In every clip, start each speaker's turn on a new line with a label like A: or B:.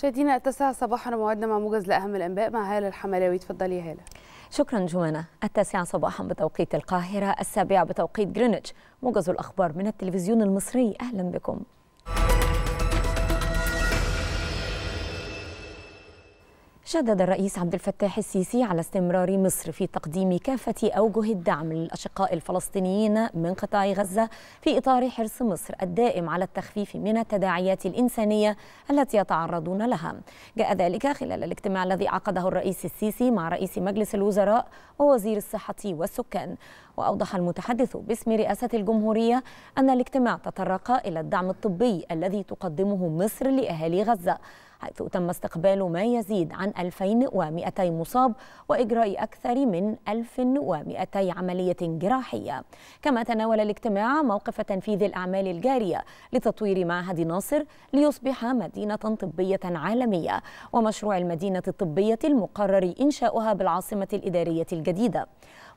A: شاهدينا التاسعة صباحا موعدنا مع موجز لأهم الأنباء مع هالة الحملاوي اتفضلي يا هالة شكرا جوانا التاسعة صباحا بتوقيت القاهرة السابعة بتوقيت جرينتش موجز الأخبار من التلفزيون المصري أهلا بكم شدد الرئيس عبد الفتاح السيسي على استمرار مصر في تقديم كافة أوجه الدعم للأشقاء الفلسطينيين من قطاع غزة في إطار حرص مصر الدائم على التخفيف من التداعيات الإنسانية التي يتعرضون لها جاء ذلك خلال الاجتماع الذي عقده الرئيس السيسي مع رئيس مجلس الوزراء ووزير الصحة والسكان وأوضح المتحدث باسم رئاسة الجمهورية أن الاجتماع تطرق إلى الدعم الطبي الذي تقدمه مصر لأهالي غزة حيث تم استقبال ما يزيد عن 2200 مصاب وإجراء أكثر من 1200 عملية جراحية كما تناول الاجتماع موقف تنفيذ الأعمال الجارية لتطوير معهد ناصر ليصبح مدينة طبية عالمية ومشروع المدينة الطبية المقرر إنشاؤها بالعاصمة الإدارية الجديدة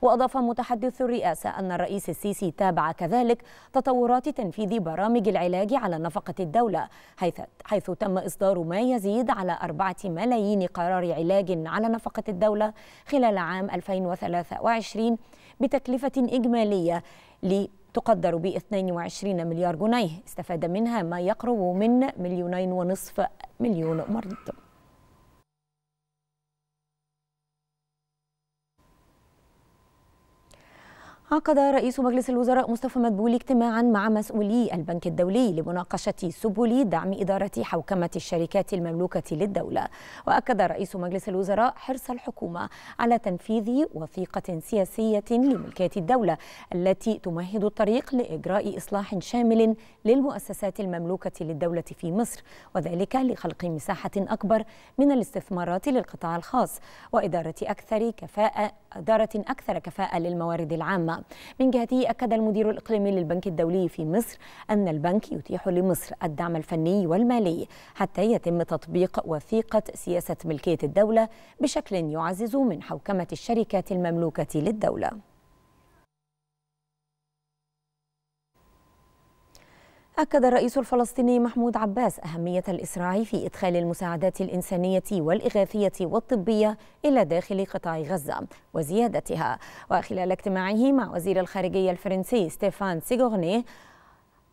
A: وأضاف متحدث الرئاسة أن الرئيس السيسي تابع كذلك تطورات تنفيذ برامج العلاج على نفقة الدولة حيث حيث تم إصدار ما يزيد على أربعة ملايين قرار علاج على نفقة الدولة خلال عام 2023 بتكلفة إجمالية تقدر ب 22 مليار جنيه استفاد منها ما يقرب من مليونين ونصف مليون مريض عقد رئيس مجلس الوزراء مصطفى مدبولي اجتماعا مع مسؤولي البنك الدولي لمناقشة سبل دعم إدارة حوكمة الشركات المملوكة للدولة وأكد رئيس مجلس الوزراء حرص الحكومة على تنفيذ وثيقة سياسية لملكية الدولة التي تمهد الطريق لإجراء إصلاح شامل للمؤسسات المملوكة للدولة في مصر وذلك لخلق مساحة أكبر من الاستثمارات للقطاع الخاص وإدارة أكثر كفاءة إدارة أكثر كفاءة للموارد العامة من جهته أكد المدير الإقليمي للبنك الدولي في مصر أن البنك يتيح لمصر الدعم الفني والمالي حتى يتم تطبيق وثيقة سياسة ملكية الدولة بشكل يعزز من حوكمة الشركات المملوكة للدولة أكد الرئيس الفلسطيني محمود عباس أهمية الإسراع في إدخال المساعدات الإنسانية والإغاثية والطبية إلى داخل قطاع غزة وزيادتها وخلال اجتماعه مع وزير الخارجية الفرنسي ستيفان سيغوغني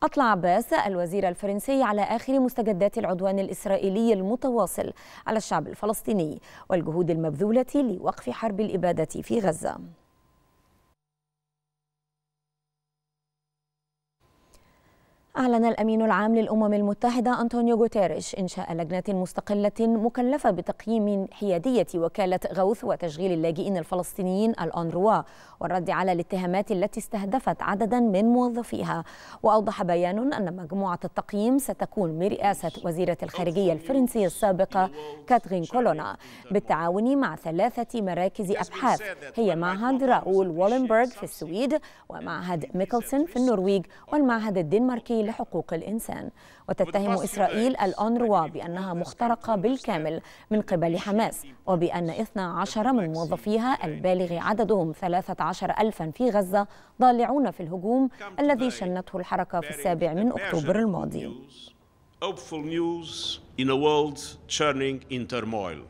A: أطلع عباس الوزير الفرنسي على آخر مستجدات العدوان الإسرائيلي المتواصل على الشعب الفلسطيني والجهود المبذولة لوقف حرب الإبادة في غزة أعلن الأمين العام للأمم المتحدة أنطونيو غوتيريش إنشاء لجنة مستقلة مكلفة بتقييم حيادية وكالة غوث وتشغيل اللاجئين الفلسطينيين الأونروا والرد على الاتهامات التي استهدفت عددا من موظفيها وأوضح بيان أن مجموعة التقييم ستكون برئاسة وزيرة الخارجية الفرنسية السابقة كاترين كولونا بالتعاون مع ثلاثة مراكز أبحاث هي معهد راؤول وولنبرغ في السويد ومعهد ميكلسون في النرويج والمعهد الدنماركي لحقوق الإنسان وتتهم إسرائيل الأونروا بأنها مخترقة بالكامل من قبل حماس وبأن 12 من موظفيها البالغ عددهم 13 ألفا في غزة ضالعون في الهجوم الذي شنته الحركة في السابع من أكتوبر الماضي. hopeful news in a world churning in turmoil.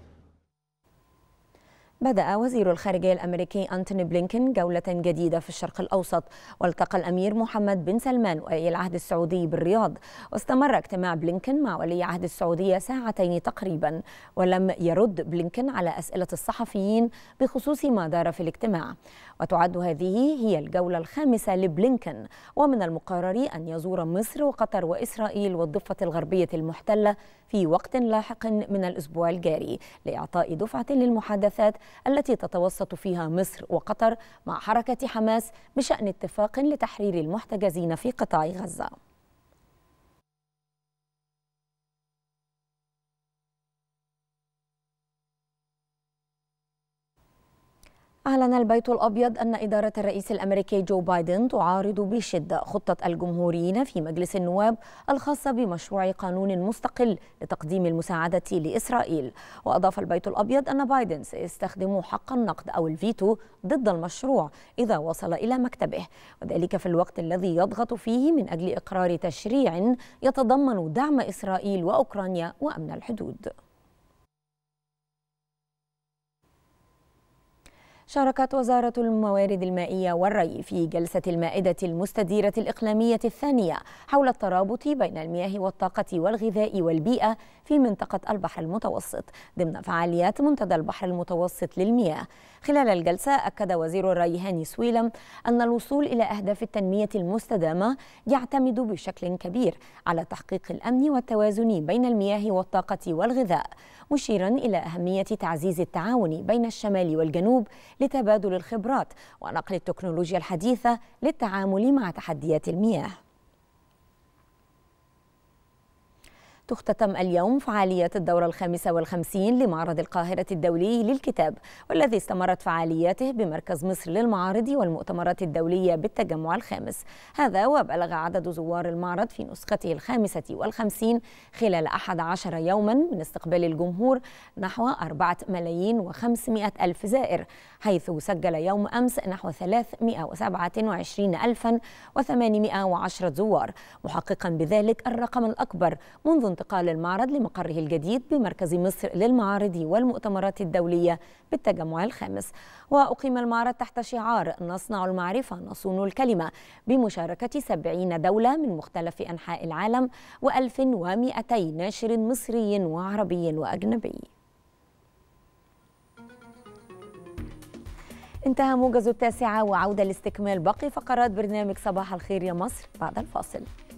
A: بدأ وزير الخارجية الأمريكي أنتوني بلينكن جولة جديدة في الشرق الأوسط والتقى الأمير محمد بن سلمان ولي العهد السعودي بالرياض واستمر اجتماع بلينكن مع ولي عهد السعودية ساعتين تقريبا ولم يرد بلينكن على أسئلة الصحفيين بخصوص ما دار في الاجتماع وتعد هذه هي الجولة الخامسة لبلينكن ومن المقرر أن يزور مصر وقطر وإسرائيل والضفة الغربية المحتلة في وقت لاحق من الأسبوع الجاري لإعطاء دفعة للمحادثات التي تتوسط فيها مصر وقطر مع حركة حماس بشأن اتفاق لتحرير المحتجزين في قطاع غزة أعلن البيت الأبيض أن إدارة الرئيس الأمريكي جو بايدن تعارض بشدة خطة الجمهوريين في مجلس النواب الخاصة بمشروع قانون مستقل لتقديم المساعدة لإسرائيل وأضاف البيت الأبيض أن بايدن سيستخدم حق النقد أو الفيتو ضد المشروع إذا وصل إلى مكتبه وذلك في الوقت الذي يضغط فيه من أجل إقرار تشريع يتضمن دعم إسرائيل وأوكرانيا وأمن الحدود شاركت وزارة الموارد المائية والري في جلسة المائدة المستديرة الإقليمية الثانية حول الترابط بين المياه والطاقة والغذاء والبيئة في منطقة البحر المتوسط ضمن فعاليات منتدى البحر المتوسط للمياه خلال الجلسة أكد وزير الري هاني سويلم أن الوصول إلى أهداف التنمية المستدامة يعتمد بشكل كبير على تحقيق الأمن والتوازن بين المياه والطاقة والغذاء مشيرا إلى أهمية تعزيز التعاون بين الشمال والجنوب لتبادل الخبرات ونقل التكنولوجيا الحديثة للتعامل مع تحديات المياه تختتم اليوم فعاليات الدورة الخامسة والخمسين لمعرض القاهرة الدولي للكتاب والذي استمرت فعالياته بمركز مصر للمعارض والمؤتمرات الدولية بالتجمع الخامس هذا وبلغ عدد زوار المعرض في نسخته الخامسة والخمسين خلال أحد عشر يوما من استقبال الجمهور نحو أربعة ملايين وخمسمائة ألف زائر حيث سجل يوم أمس نحو وعشرين ألفا وثمانمائة وعشرة زوار محققا بذلك الرقم الأكبر منذ انتقال المعرض لمقره الجديد بمركز مصر للمعارض والمؤتمرات الدولية بالتجمع الخامس وأقيم المعرض تحت شعار نصنع المعرفة نصون الكلمة بمشاركة 70 دولة من مختلف أنحاء العالم و1200 ناشر مصري وعربي وأجنبي انتهى موجز التاسعة وعودة لاستكمال باقي فقرات برنامج صباح الخير يا مصر بعد الفاصل